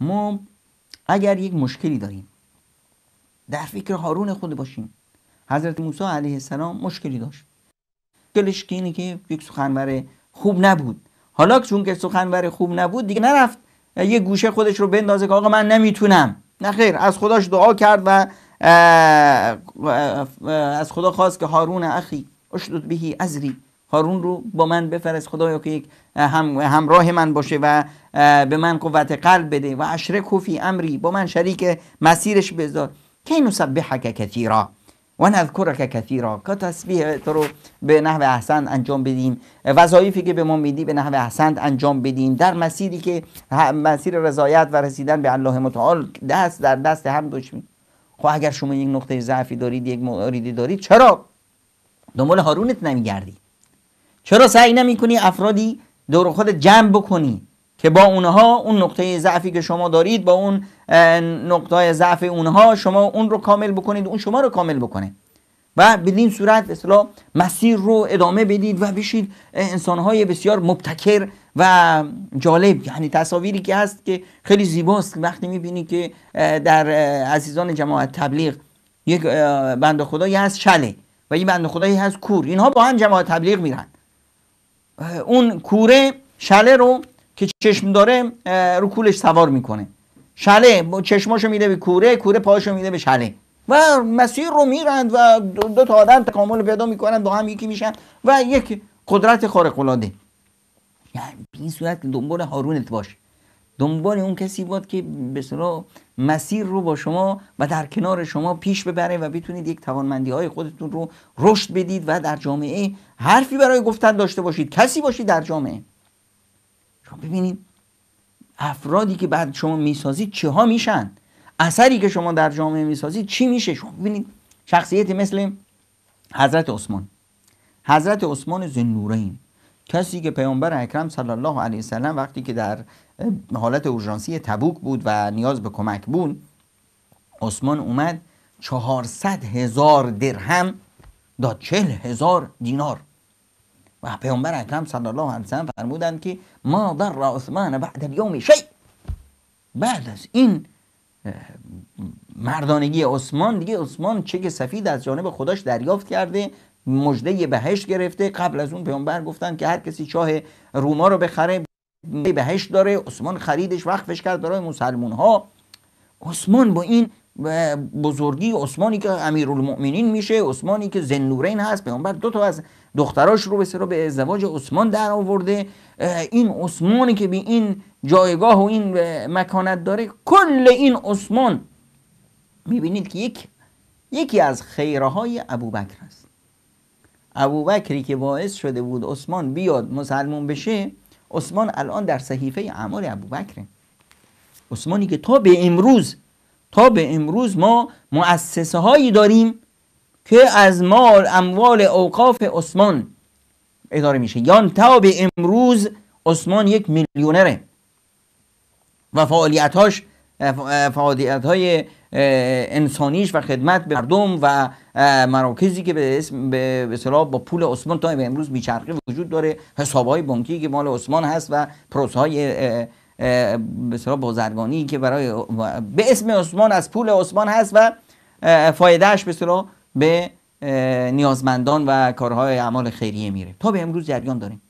ما اگر یک مشکلی داریم در فکر هارون خود باشیم حضرت موسی علیه السلام مشکلی داشت مشکلش که اینه که یک سخنور خوب نبود حالا چون که سخنور خوب نبود دیگه نرفت یه گوشه خودش رو بندازه که آقا من نمیتونم نه خیر از خداش دعا کرد و از خدا خواست که هارون اخی اشدد بهی ازری هارون رو با من بفرست خدایا که یک همراه من باشه و به من قوت قلب بده و اشرکه فی امری با من شریک مسیرش بذار کی نسبحک کثیرا و نذکرک کثیرا که تسبیح تو رو به نحو احسن انجام بدیم وظایفی که به ما میدی به نحو احسن انجام بدیم در مسیری که مسیر رضایت و رسیدن به الله متعال دست در دست هم باشیم خب اگر شما یک نقطه ضعفی دارید یک موردی دارید چرا دنبال هارونت نمیگردی چرا سعی نمی کنی افرادی دور خود جمع بکنی که با اونها اون نقطه ضعفی که شما دارید با اون نقطه ضعف اونها شما اون رو کامل بکنید اون شما رو کامل بکنه و بدین صورت اصلا مسیر رو ادامه بدید و بشید انسانهای بسیار مبتکر و جالب یعنی تصاویری که هست که خیلی زیباست وقتی میبینی که در عزیزان جماعت تبلیغ یک بند خدایی هست شله و یک بند خدایی هست کور اینها با هم جماعت تبلیغ میرن اون کوره شله رو که چشم داره رو کولش سوار میکنه شله چشماشو میده به کوره کوره پاشو میده به شله و مسیر رو میرند و دو تا آدم تکامل پیدا میکنند با هم یکی میشن و یک قدرت خارق العاده یعنی به این صورت دنبال هارونت باشه دنبال اون کسی باد که به مسیر رو با شما و در کنار شما پیش ببره و بتونید یک توانمندی های خودتون رو رشد بدید و در جامعه حرفی برای گفتن داشته باشید کسی باشید در جامعه شما ببینید افرادی که بعد شما میسازید چه ها میشن اثری که شما در جامعه میسازید چی میشه شما ببینید شخصیتی مثل حضرت عثمان حضرت عثمان زنورین کسی که پیامبر اکرم صلی الله علیه وسلم وقتی که در حالت اورژانسی تبوک بود و نیاز به کمک بود عثمان اومد 400 هزار درهم داد چهل هزار دینار و پیامبر اکرم صلی الله علیه وسلم فرمودند که ما ضر عثمان بعد الیوم شی بعد از این مردانگی عثمان دیگه عثمان چک سفید از جانب خداش دریافت کرده مجده بهشت گرفته قبل از اون پیامبر گفتن که هر کسی چاه روما رو بخره بهشت داره عثمان خریدش وقفش کرد برای مسلمون ها عثمان با این بزرگی عثمانی که امیرالمؤمنین میشه عثمانی که زنورین هست پیامبر دو تا از دختراش رو به سر به ازدواج عثمان در آورده این عثمانی که به این جایگاه و این مکانت داره کل این عثمان میبینید که یک یکی از خیرهای ابوبکر است ابوبکری که باعث شده بود عثمان بیاد مسلمون بشه عثمان الان در صحیفه اعمال ابوبکره عثمانی که تا به امروز تا به امروز ما مؤسسه هایی داریم که از مال اموال اوقاف عثمان اداره میشه یا تا به امروز عثمان یک میلیونره و فعالیتاش فعالیت های انسانیش و خدمت به مردم و مراکزی که به اسم به با پول عثمان تا به امروز بیچرخه وجود داره حسابهای بانکی که مال عثمان هست و پروسه های به بازرگانی که برای به اسم عثمان از پول عثمان هست و فایدهش به به نیازمندان و کارهای اعمال خیریه میره تا به امروز جریان داریم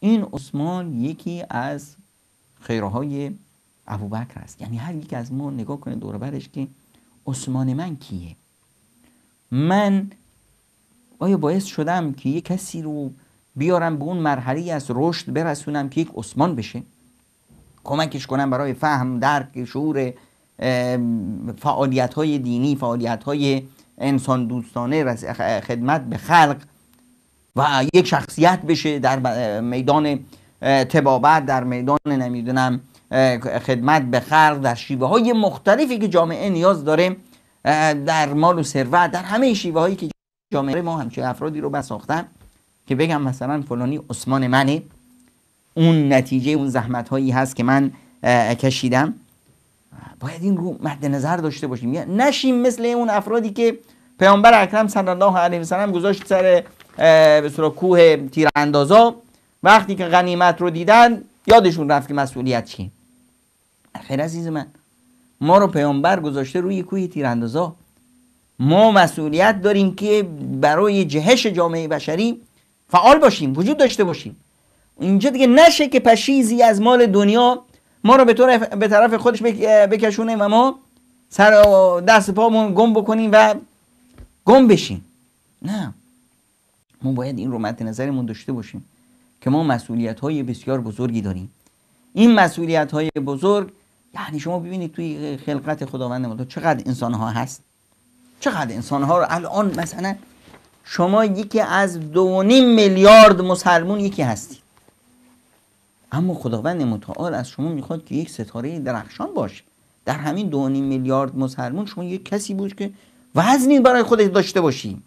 این عثمان یکی از خیرهای ابوبکر است یعنی هر یک از ما نگاه کنه دور که عثمان من کیه من آیا باعث شدم که یک کسی رو بیارم به اون مرحله از رشد برسونم که یک عثمان بشه کمکش کنم برای فهم درک شعور فعالیت های دینی فعالیت های انسان دوستانه خدمت به خلق و یک شخصیت بشه در میدان تبابت در میدان نمیدونم خدمت به خلق در شیوه های مختلفی که جامعه نیاز داره در مال و ثروت در همه شیوه هایی که جامعه ما همچین افرادی رو بساختن که بگم مثلا فلانی عثمان منه اون نتیجه اون زحمت هایی هست که من کشیدم باید این رو مد نظر داشته باشیم یعنی نشیم مثل اون افرادی که پیامبر اکرم صلی الله علیه و سلم گذاشت سر به کوه تیراندازا وقتی که غنیمت رو دیدن یادشون رفت که مسئولیت چیه خیر عزیز من ما رو پیامبر گذاشته روی کوی تیراندازا ما مسئولیت داریم که برای جهش جامعه بشری فعال باشیم وجود داشته باشیم اینجا دیگه نشه که پشیزی از مال دنیا ما رو به, به طرف خودش بکشونه و ما سر دست پامون گم بکنیم و گم بشیم نه ما باید این رو مد نظرمون داشته باشیم که ما مسئولیت های بسیار بزرگی داریم این مسئولیت های بزرگ یعنی شما ببینید توی خلقت خداوند متعال چقدر انسان ها هست چقدر انسان ها رو الان مثلا شما یکی از دو میلیارد مسلمون یکی هستید اما خداوند متعال از شما میخواد که یک ستاره درخشان باشه در همین دو میلیارد مسلمون شما یک کسی بود که وزنی برای خودت داشته باشیم